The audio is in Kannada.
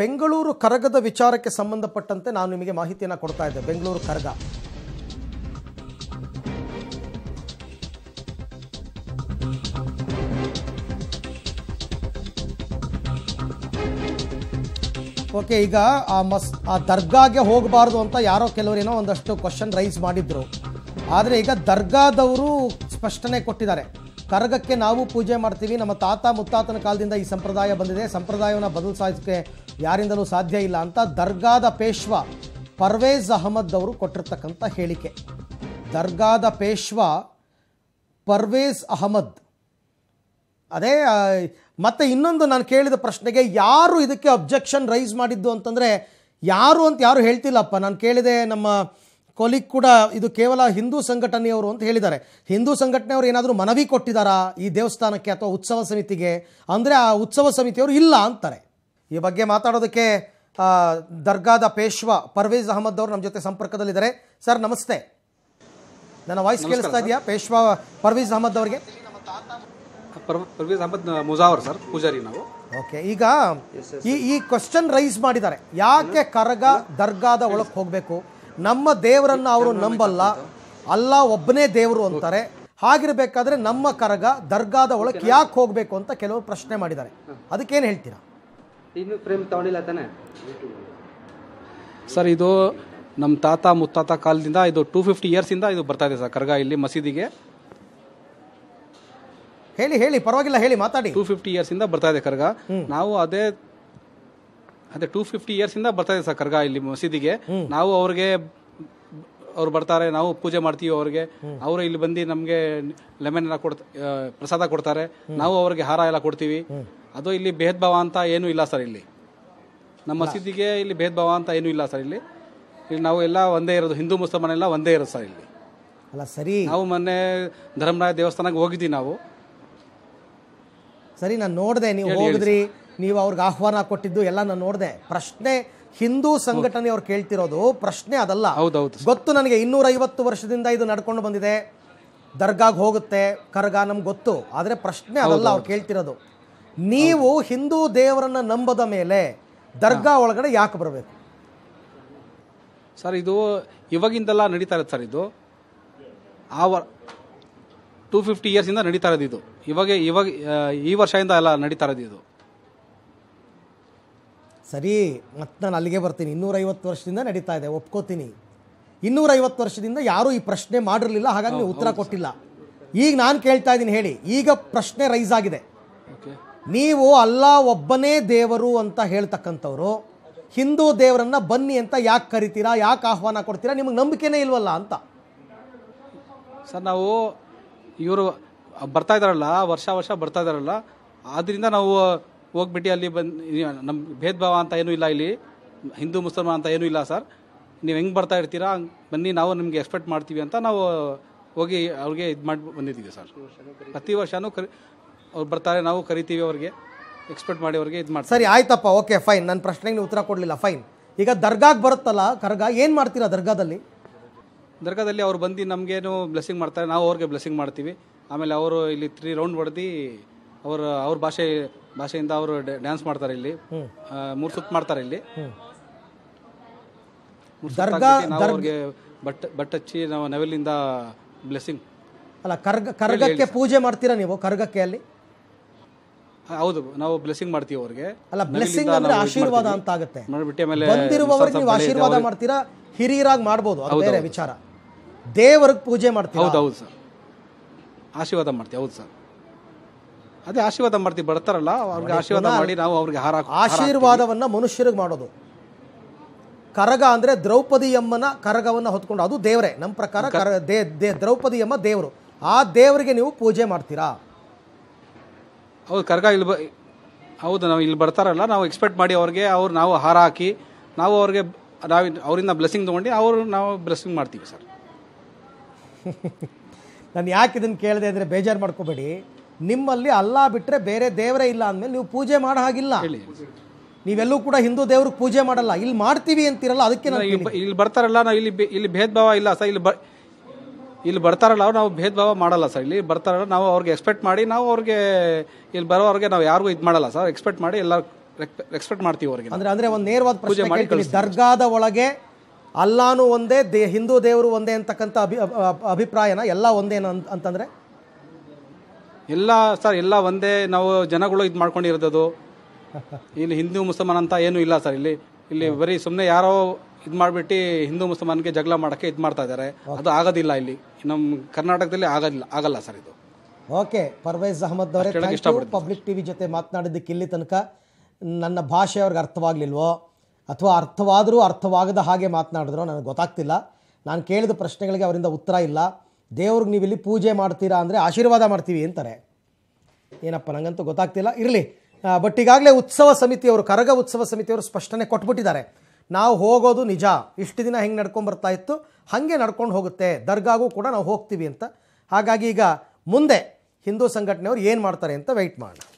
ಬೆಂಗಳೂರು ಕರಗದ ವಿಚಾರಕ್ಕೆ ಸಂಬಂಧಪಟ್ಟಂತೆ ನಾನು ನಿಮಗೆ ಮಾಹಿತಿಯನ್ನು ಕೊಡ್ತಾ ಇದ್ದೆ ಬೆಂಗಳೂರು ಕರಗ ಓಕೆ ಈಗ ಆ ಮಸ್ ಆ ದರ್ಗಾಗೆ ಹೋಗಬಾರ್ದು ಅಂತ ಯಾರೋ ಕೆಲವರೇನೋ ಒಂದಷ್ಟು ಕ್ವಶನ್ ರೈಸ್ ಮಾಡಿದ್ರು ಆದರೆ ಈಗ ದರ್ಗಾದವರು ಸ್ಪಷ್ಟನೆ ಕೊಟ್ಟಿದ್ದಾರೆ ಕರಗಕ್ಕೆ ನಾವು ಪೂಜೆ ಮಾಡ್ತೀವಿ ನಮ್ಮ ತಾತ ಮುತ್ತಾತನ ಕಾಲದಿಂದ ಈ ಸಂಪ್ರದಾಯ ಬಂದಿದೆ ಸಂಪ್ರದಾಯವನ್ನು ಬದಲಿಸೋಕ್ಕೆ ಯಾರಿಂದಲೂ ಸಾಧ್ಯ ಇಲ್ಲ ಅಂತ ದರ್ಗಾದ ಪೇಶ್ವ ಪರ್ವೇಜ್ ಅಹಮದ್ ಅವರು ಕೊಟ್ಟಿರ್ತಕ್ಕಂಥ ಹೇಳಿಕೆ ದರ್ಗಾದ ಪೇಶ್ವ ಪರ್ವೇಜ್ ಅಹಮದ್ ಅದೇ ಮತ್ತೆ ಇನ್ನೊಂದು ನಾನು ಕೇಳಿದ ಪ್ರಶ್ನೆಗೆ ಯಾರು ಇದಕ್ಕೆ ಅಬ್ಜೆಕ್ಷನ್ ರೈಸ್ ಮಾಡಿದ್ದು ಅಂತಂದರೆ ಯಾರು ಅಂತ ಯಾರು ಹೇಳ್ತಿಲ್ಲಪ್ಪ ನಾನು ಕೇಳಿದೆ ನಮ್ಮ ಕೊಲಿಗ್ ಕೂಡ ಇದು ಕೇವಲ ಹಿಂದೂ ಸಂಘಟನೆಯವರು ಅಂತ ಹೇಳಿದ್ದಾರೆ ಹಿಂದೂ ಸಂಘಟನೆಯವರು ಏನಾದರೂ ಮನವಿ ಕೊಟ್ಟಿದ್ದಾರಾ ಈ ದೇವಸ್ಥಾನಕ್ಕೆ ಅಥವಾ ಉತ್ಸವ ಸಮಿತಿಗೆ ಅಂದರೆ ಆ ಉತ್ಸವ ಸಮಿತಿಯವರು ಇಲ್ಲ ಅಂತಾರೆ ಈ ಬಗ್ಗೆ ಮಾತಾಡೋದಕ್ಕೆ ದರ್ಗಾದ ಪೇಶ್ವ ಪರ್ವೇಜ್ ಅಹಮದ್ ಅವರು ನಮ್ಮ ಜೊತೆ ಸಂಪರ್ಕದಲ್ಲಿದ್ದಾರೆ ಸರ್ ನಮಸ್ತೆ ನನ್ನ ವಾಯ್ಸ್ ಕೇಳಿಸ್ತಾ ಇದೆಯಾ ಪೇಶ್ವಾ ಪರ್ವೇಜ್ ಅಹಮದ್ ಅವರಿಗೆ ಓಕೆ ಈಗ ಈ ಈ ಕ್ವಶನ್ ರೈಸ್ ಮಾಡಿದ್ದಾರೆ ಯಾಕೆ ಕರಗ ದರ್ಗಾದ ಒಳಕ್ಕೆ ಹೋಗಬೇಕು ನಮ್ಮ ದೇವರನ್ನ ಅವರು ನಂಬಲ್ಲ ಅಲ್ಲ ಒಬ್ಬನೇ ದೇವರು ಅಂತಾರೆ ಹಾಗಿರ್ಬೇಕಾದ್ರೆ ನಮ್ಮ ಕರಗ ದರ್ಗಾದ ಒಳಕ್ಕೆ ಯಾಕೆ ಹೋಗಬೇಕು ಅಂತ ಕೆಲವರು ಪ್ರಶ್ನೆ ಮಾಡಿದ್ದಾರೆ ಅದಕ್ಕೇನು ಹೇಳ್ತೀರಾ ಪ್ರೇಮ ತಗೊಂಡಿಲ್ಲ ತಾನೆ ಸರ್ ಇದು ನಮ್ಮ ತಾತ ಮುತ್ತಾತ ಕಾಲದಿಂದ ಇದು ಟೂ ಫಿಫ್ಟಿ ಇಯರ್ಸ್ ಇಂದ ಇದು ಬರ್ತಾ ಇದೆ ಸರ್ ಕರ್ಗ ಇಲ್ಲಿ ಮಸೀದಿಗೆ ಹೇಳಿ ಹೇಳಿ ಪರವಾಗಿಲ್ಲ ಹೇಳಿ ಮಾತಾಡಿ ಟೂ ಫಿಫ್ಟಿ ಇಂದ ಬರ್ತಾ ಇದೆ ಕರ್ಗ ನಾವು ಅದೇ ಅದೇ ಟೂ ಫಿಫ್ಟಿ ಇಯರ್ಸ್ ಇಂದ ಬರ್ತಾ ಇದೆ ಸರ್ ಕರ್ಗ ಇಲ್ಲಿ ಮಸೀದಿಗೆ ನಾವು ಅವ್ರಿಗೆ ಅವ್ರು ಬರ್ತಾರೆ ನಾವು ಪೂಜೆ ಮಾಡ್ತೀವಿ ಅವ್ರಿಗೆ ಅವರು ಇಲ್ಲಿ ಬಂದು ನಮಗೆ ಲೆಮನ್ ಎಲ್ಲ ಕೊಡ್ತಾ ಪ್ರಸಾದ ಕೊಡ್ತಾರೆ ನಾವು ಅವ್ರಿಗೆ ಹಾರ ಎಲ್ಲ ಕೊಡ್ತೀವಿ ಅದು ಇಲ್ಲಿ ಭೇದ ಭಾವ ಅಂತ ಏನೂ ಇಲ್ಲ ಸರ್ ಇಲ್ಲಿ ನಮ್ಮ ಮಸೀದಿಗೆ ಇಲ್ಲಿ ಭೇದ ಭಾವ ಅಂತ ಏನೂ ಇಲ್ಲ ಸರ್ ಇಲ್ಲಿ ಇಲ್ಲಿ ನಾವು ಎಲ್ಲ ಒಂದೇ ಇರೋದು ಹಿಂದೂ ಮುಸಲ್ಮಾನ ಎಲ್ಲ ಒಂದೇ ಇರೋದು ಸರ್ ಇಲ್ಲಿ ಅಲ್ಲ ಸರಿ ನಾವು ಮೊನ್ನೆ ಧರ್ಮರಾಯ ದೇವಸ್ಥಾನಕ್ಕೆ ಹೋಗಿದ್ದೀವಿ ನಾವು ಸರಿ ನಾನು ನೋಡಿದೆ ನೀವು ಹೋಗಿದ್ರಿ ನೀವು ಅವ್ರಿಗೆ ಆಹ್ವಾನ ಕೊಟ್ಟಿದ್ದು ಎಲ್ಲ ನಾನು ನೋಡಿದೆ ಪ್ರಶ್ನೆ ಹಿಂದೂ ಸಂಘಟನೆ ಅವ್ರು ಕೇಳ್ತಿರೋದು ಪ್ರಶ್ನೆ ಅದಲ್ಲ ಹೌದೌದು ಗೊತ್ತು ನನಗೆ ಇನ್ನೂರೈವತ್ತು ವರ್ಷದಿಂದ ಇದು ನಡ್ಕೊಂಡು ಬಂದಿದೆ ದರ್ಗಾಗೆ ಹೋಗುತ್ತೆ ಕರ್ಗ ನಮ್ಗೆ ಗೊತ್ತು ಆದರೆ ಪ್ರಶ್ನೆ ಅದಲ್ಲ ಅವ್ರು ಕೇಳ್ತಿರೋದು ನೀವು ಹಿಂದೂ ದೇವರನ್ನ ನಂಬದ ಮೇಲೆ ದರ್ಗಾ ಒಳಗಡೆ ಯಾಕೆ ಬರಬೇಕು ಸರ್ ಇದು ಇವಾಗಿಂದೆಲ್ಲ ನಡೀತಾ ಇರೋದು ಸರ್ ಇದು ಆ ಟೂ ಫಿಫ್ಟಿ ಇಯರ್ಸಿಂದ ನಡೀತಾ ಇರೋದು ಇದು ಇವಾಗ ಇವಾಗ ಈ ವರ್ಷದಿಂದ ಎಲ್ಲ ನಡೀತಾ ಇರೋದು ಇದು ಸರಿ ಮತ್ತೆ ನಾನು ಅಲ್ಲಿಗೆ ಬರ್ತೀನಿ ಇನ್ನೂರೈವತ್ತು ವರ್ಷದಿಂದ ನಡೀತಾ ಇದೆ ಒಪ್ಕೋತೀನಿ ಇನ್ನೂರೈವತ್ತು ವರ್ಷದಿಂದ ಯಾರೂ ಈ ಪ್ರಶ್ನೆ ಮಾಡಿರಲಿಲ್ಲ ಹಾಗಾಗಿ ನೀವು ಉತ್ತರ ಕೊಟ್ಟಿಲ್ಲ ಈಗ ನಾನು ಕೇಳ್ತಾ ಇದ್ದೀನಿ ಹೇಳಿ ಈಗ ಪ್ರಶ್ನೆ ರೈಸ್ ಆಗಿದೆ ಓಕೆ ನೀವು ಅಲ್ಲ ಒಬ್ಬನೇ ದೇವರು ಅಂತ ಹೇಳ್ತಕ್ಕಂಥವ್ರು ಹಿಂದೂ ದೇವರನ್ನು ಬನ್ನಿ ಅಂತ ಯಾಕೆ ಕರಿತೀರಾ ಯಾಕೆ ಆಹ್ವಾನ ಕೊಡ್ತೀರಾ ನಿಮಗೆ ನಂಬಿಕೆನೇ ಇಲ್ವಲ್ಲ ಅಂತ ಸರ್ ನಾವು ಇವರು ಬರ್ತಾ ಇದ್ದಾರಲ್ಲ ವರ್ಷ ವರ್ಷ ಬರ್ತಾ ಇದ್ದಾರಲ್ಲ ಆದ್ದರಿಂದ ನಾವು ಹೋಗ್ಬಿಟ್ಟು ಅಲ್ಲಿ ಬಂದು ನಮ್ಮ ಭೇದ ಭಾವ ಅಂತ ಏನೂ ಇಲ್ಲ ಇಲ್ಲಿ ಹಿಂದೂ ಮುಸಲ್ಮಾನ್ ಅಂತ ಏನೂ ಇಲ್ಲ ಸರ್ ನೀವು ಹೆಂಗೆ ಬರ್ತಾ ಇರ್ತೀರಾ ಬನ್ನಿ ನಾವು ನಿಮಗೆ ಎಕ್ಸ್ಪೆಕ್ಟ್ ಮಾಡ್ತೀವಿ ಅಂತ ನಾವು ಹೋಗಿ ಅವ್ರಿಗೆ ಇದು ಮಾಡಿ ಬಂದಿದ್ದೀವಿ ಸರ್ ಪ್ರತಿ ವರ್ಷನೂ ಕರಿ ಅವ್ರು ಬರ್ತಾರೆ ನಾವು ಕರಿತೀವಿ ಅವ್ರಿಗೆ ಎಕ್ಸ್ಪೆಕ್ಟ್ ಮಾಡಿ ಅವ್ರಿಗೆ ಇದು ಮಾಡಿ ಸರಿ ಆಯ್ತಪ್ಪ ಓಕೆ ಫೈನ್ ನನ್ನ ಪ್ರಶ್ನೆಗೆ ಉತ್ತರ ಕೊಡಲಿಲ್ಲ ಫೈನ್ ಈಗ ದರ್ಗಾಗೆ ಬರುತ್ತಲ್ಲ ಕರ್ಗ ಏನು ಮಾಡ್ತೀರಾ ದರ್ಗಾದಲ್ಲಿ ದರ್ಗಾದಲ್ಲಿ ಅವ್ರು ಬಂದು ನಮಗೇನು ಬ್ಲೆಸ್ಸಿಂಗ್ ಮಾಡ್ತಾರೆ ನಾವು ಅವ್ರಿಗೆ ಬ್ಲೆಸ್ಸಿಂಗ್ ಮಾಡ್ತೀವಿ ಆಮೇಲೆ ಅವರು ಇಲ್ಲಿ ತ್ರೀ ರೌಂಡ್ ಹೊಡೆದು ಅವರು ಅವ್ರ ಭಾಷೆ ಭಾಷೆಯಿಂದ ಅವರು ಡ್ಯಾನ್ಸ್ ಮಾಡ್ತಾರೆ ಇಲ್ಲಿ ಮೂರು ಸುತ್ತು ಮಾಡ್ತಾರೆ ಇಲ್ಲಿ ದರ್ಗಾ ಅವ್ರಿಗೆ ಬಟ್ ಬಟ್ ಹಚ್ಚಿ ನಾವು ನವಿಲಿಂದ ಬ್ಲೆಸ್ಸಿಂಗ್ ಅಲ್ಲ ಕರ್ಗ ಕರ್ಗಕ್ಕೆ ಪೂಜೆ ಮಾಡ್ತೀರಾ ನೀವು ಕರ್ಗಕ್ಕೆ ಅಲ್ಲಿ ಹೌದು ನಾವು ಬ್ಲೆಸ್ಸಿಂಗ್ ಮಾಡ್ತೀವಿ ಅವ್ರಿಗೆ ಅಲ್ಲ ಬ್ಲೆಸ್ಸಿಂಗ್ ಅಂದ್ರೆ ಆಶೀರ್ವಾದ ಅಂತ ಆಗುತ್ತೆ ಬಂದಿರುವವರಿಗೆ ಆಶೀರ್ವಾದ ಮಾಡ್ತೀರಾ ಹಿರಿಯರಾಗಿ ಮಾಡ್ಬೋದು ಅದು ಬೇರೆ ವಿಚಾರ ದೇವರಿಗೆ ಪೂಜೆ ಮಾಡ್ತೀವಿ ಹೌದು ಹೌದು ಸರ್ ಆಶೀರ್ವಾದ ಮಾಡ್ತೀವಿ ಹೌದು ಸರ್ ಅದೇ ಆಶೀರ್ವಾದ ಮಾಡ್ತೀವಿ ಬರ್ತಾರಲ್ಲ ಅವ್ರಿಗೆ ಆಶೀರ್ವಾದ ಮಾಡಿ ನಾವು ಅವ್ರಿಗೆ ಹಾರ ಆಶೀರ್ವಾದವನ್ನ ಮನುಷ್ಯರಿಗೆ ಮಾಡೋದು ಕರಗ ಅಂದ್ರೆ ದ್ರೌಪದಿ ಅಮ್ಮನ ಕರಗವನ್ನ ಹೊತ್ಕೊಂಡು ಅದು ದೇವರೇ ನಮ್ಮ ಪ್ರಕಾರ ದ್ರೌಪದಿ ದೇ ದೇವರು ಆ ದೇವರಿಗೆ ನೀವು ಪೂಜೆ ಮಾಡ್ತೀರಾ ಹೌದು ಕರ್ಗ ಇಲ್ಲಿ ಬ ಹೌದು ನಾವು ಇಲ್ಲಿ ಬರ್ತಾರಲ್ಲ ನಾವು ಎಕ್ಸ್ಪೆಕ್ಟ್ ಮಾಡಿ ಅವ್ರಿಗೆ ಅವ್ರು ನಾವು ಹಾರ ಹಾಕಿ ನಾವು ಅವ್ರಿಗೆ ನಾವು ಅವರಿಂದ ಬ್ಲೆಸ್ಸಿಂಗ್ ತೊಗೊಂಡು ಅವರು ನಾವು ಬ್ಲೆಸ್ಸಿಂಗ್ ಮಾಡ್ತೀವಿ ಸರ್ ನಾನು ಯಾಕೆ ಇದನ್ನು ಕೇಳಿದೆ ಅಂದರೆ ಬೇಜಾರು ಮಾಡ್ಕೋಬೇಡಿ ನಿಮ್ಮಲ್ಲಿ ಅಲ್ಲ ಬಿಟ್ಟರೆ ಬೇರೆ ದೇವರೇ ಇಲ್ಲ ಅಂದಮೇಲೆ ನೀವು ಪೂಜೆ ಮಾಡೋ ಹಾಗಿಲ್ಲ ನೀವೆಲ್ಲೂ ಕೂಡ ಹಿಂದೂ ದೇವ್ರಿಗೆ ಪೂಜೆ ಮಾಡಲ್ಲ ಇಲ್ಲಿ ಮಾಡ್ತೀವಿ ಅಂತೀರಲ್ಲ ಅದಕ್ಕೆ ಇಲ್ಲಿ ಬರ್ತಾರಲ್ಲ ನಾವು ಇಲ್ಲಿ ಇಲ್ಲಿ ಭೇದ ಭಾವ ಇಲ್ಲ ಸರ್ ಇಲ್ಲಿ ಬ ಇಲ್ಲಿ ಬರ್ತಾರಲ್ಲ ಅವ್ರು ನಾವು ಭೇದ ಭಾವ ಮಾಡಲ್ಲ ಸರ್ ಇಲ್ಲಿ ಬರ್ತಾರಲ್ಲ ನಾವು ಅವ್ರಿಗೆ ಎಕ್ಸ್ಪೆಕ್ಟ್ ಮಾಡಿ ನಾವು ಅವ್ರಿಗೆ ಇಲ್ಲಿ ಬರೋವ್ರಿಗೆ ನಾವು ಯಾರಿಗೂ ಇದು ಮಾಡಲ್ಲ ಸರ್ ಎಕ್ಸ್ಪೆಕ್ಟ್ ಮಾಡಿ ಎಲ್ಲ ಎಕ್ಸ್ಪೆಕ್ಟ್ ಮಾಡ್ತೀವಿ ಅವ್ರಿಗೆ ಅಂದ್ರೆ ಅಂದ್ರೆ ಒಂದು ನೇರವಾದ ಪ್ರಶ್ನೆ ಮಾಡಿ ದರ್ಗಾದ ಒಳಗೆ ಅಲ್ಲಾನು ಒಂದೇ ದೇ ಹಿಂದೂ ದೇವರು ಒಂದೇ ಅಂತಕ್ಕಂಥ ಅಭಿ ಅಭಿಪ್ರಾಯನ ಎಲ್ಲ ಒಂದೇ ಅಂತಂದ್ರೆ ಎಲ್ಲ ಸರ್ ಎಲ್ಲ ಒಂದೇ ನಾವು ಜನಗಳು ಇದು ಮಾಡ್ಕೊಂಡಿರೋದು ಇಲ್ಲಿ ಹಿಂದೂ ಮುಸಲ್ಮಾನ್ ಅಂತ ಏನೂ ಇಲ್ಲ ಸರ್ ಇಲ್ಲಿ ಇಲ್ಲಿ ಬರೀ ಸುಮ್ಮನೆ ಯಾರೋ ಇದು ಮಾಡಿಬಿಟ್ಟು ಹಿಂದೂ ಮುಸ್ಲ್ಮಾನ್ಗೆ ಜಗಳ ಮಾಡೋಕ್ಕೆ ಇದು ಮಾಡ್ತಾ ಇದ್ದಾರೆ ಅದು ಆಗೋದಿಲ್ಲ ಇಲ್ಲಿ ನಮ್ಮ ಕರ್ನಾಟಕದಲ್ಲಿ ಆಗೋದಿಲ್ಲ ಆಗಲ್ಲ ಸರ್ ಇದು ಓಕೆ ಪರ್ವೇಜ್ ಅಹಮದ್ ಅವರೇ ಪಬ್ಲಿಕ್ ಟಿ ವಿ ಜೊತೆ ಮಾತನಾಡಿದ್ದಕ್ಕೆ ಇಲ್ಲಿ ತನಕ ನನ್ನ ಭಾಷೆ ಅವ್ರಿಗೆ ಅರ್ಥವಾಗಲಿಲ್ವೋ ಅಥವಾ ಅರ್ಥವಾದರೂ ಅರ್ಥವಾಗದ ಹಾಗೆ ಮಾತನಾಡಿದ್ರು ನನಗೆ ಗೊತ್ತಾಗ್ತಿಲ್ಲ ನಾನು ಕೇಳಿದ ಪ್ರಶ್ನೆಗಳಿಗೆ ಅವರಿಂದ ಉತ್ತರ ಇಲ್ಲ ದೇವ್ರಿಗೆ ನೀವು ಇಲ್ಲಿ ಪೂಜೆ ಮಾಡ್ತೀರಾ ಅಂದರೆ ಆಶೀರ್ವಾದ ಮಾಡ್ತೀವಿ ಅಂತಾರೆ ಏನಪ್ಪ ನನಗಂತೂ ಗೊತ್ತಾಗ್ತಿಲ್ಲ ಇರಲಿ ಬಟ್ ಈಗಾಗಲೇ ಉತ್ಸವ ಸಮಿತಿಯವರು ಕರಗ ಉತ್ಸವ ಸಮಿತಿಯವರು ಸ್ಪಷ್ಟನೆ ಕೊಟ್ಬಿಟ್ಟಿದ್ದಾರೆ ನಾವು ಹೋಗೋದು ನಿಜ ಇಷ್ಟು ದಿನ ಹೆಂಗೆ ನಡ್ಕೊಂಡು ಬರ್ತಾ ಇತ್ತು ಹಾಗೆ ನಡ್ಕೊಂಡು ಹೋಗುತ್ತೆ ದರ್ಗಾಗೂ ಕೂಡ ನಾವು ಹೋಗ್ತೀವಿ ಅಂತ ಹಾಗಾಗಿ ಈಗ ಮುಂದೆ ಹಿಂದೂ ಸಂಘಟನೆಯವರು ಏನು ಮಾಡ್ತಾರೆ ಅಂತ ವೆಯ್ಟ್ ಮಾಡೋಣ